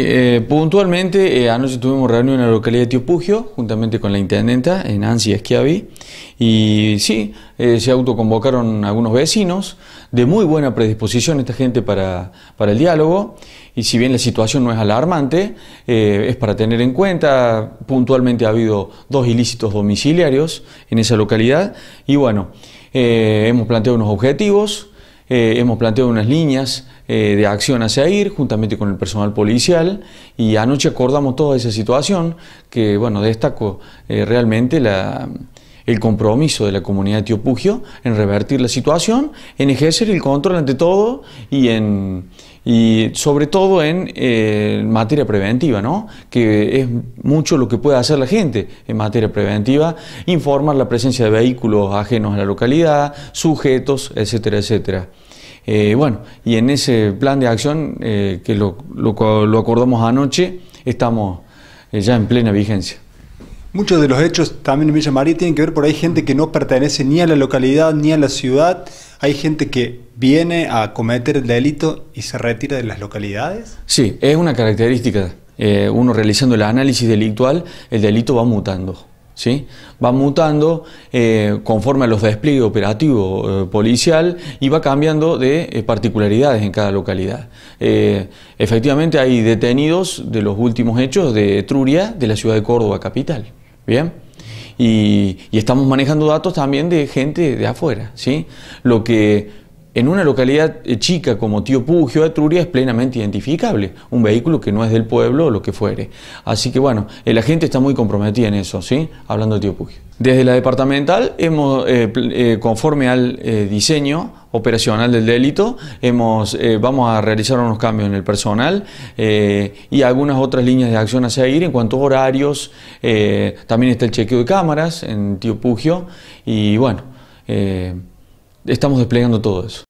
Eh, puntualmente, eh, anoche tuvimos reunión en la localidad de Tiopugio, juntamente con la intendenta Nancy Esquiavi, y sí, eh, se autoconvocaron algunos vecinos de muy buena predisposición esta gente para, para el diálogo, y si bien la situación no es alarmante, es para tener en cuenta, puntualmente ha habido dos ilícitos domiciliarios en esa localidad, y bueno, hemos planteado unos objetivos, eh, hemos planteado unas líneas eh, de acción hacia ir, juntamente con el personal policial, y anoche acordamos toda esa situación, que bueno, destaco eh, realmente la el compromiso de la comunidad de Tío en revertir la situación, en ejercer el control ante todo y en y sobre todo en eh, materia preventiva, que es mucho lo que puede hacer la gente en materia preventiva, informar la presencia de vehículos ajenos a la localidad, sujetos, etcétera, etcétera. Eh, bueno, y en ese plan de acción eh, que lo, acordamos anoche, estamos ya en plena vigencia. Muchos de los hechos también en Villa María tienen que ver por ahí gente que no pertenece ni a la localidad ni a la ciudad. Hay gente que viene a cometer el delito y se retira de las localidades. Sí, es una característica. Eh, uno realizando el análisis delictual, el delito va mutando. ¿Sí? va mutando eh, conforme a los despliegues operativos eh, policial y va cambiando de particularidades en cada localidad. efectivamente hay detenidos de los últimos hechos de Etruria, de la ciudad de Córdoba, capital. ¿bien? Y, estamos manejando datos también de gente de afuera, ¿sí? Lo que en una localidad eh, chica como Tío Pugio, Etruria, es plenamente identificable. Un vehículo que no es del pueblo o lo que fuere. Así que bueno, eh, la gente está muy comprometida en eso, ¿sí? Hablando de Tío Pugio. Desde la departamental, hemos, eh, conforme al diseño operacional del delito, hemos, vamos a realizar unos cambios en el personal y algunas otras líneas de acción a seguir en cuanto a horarios. también está el chequeo de cámaras en Tío Pugio y bueno estamos desplegando todo eso.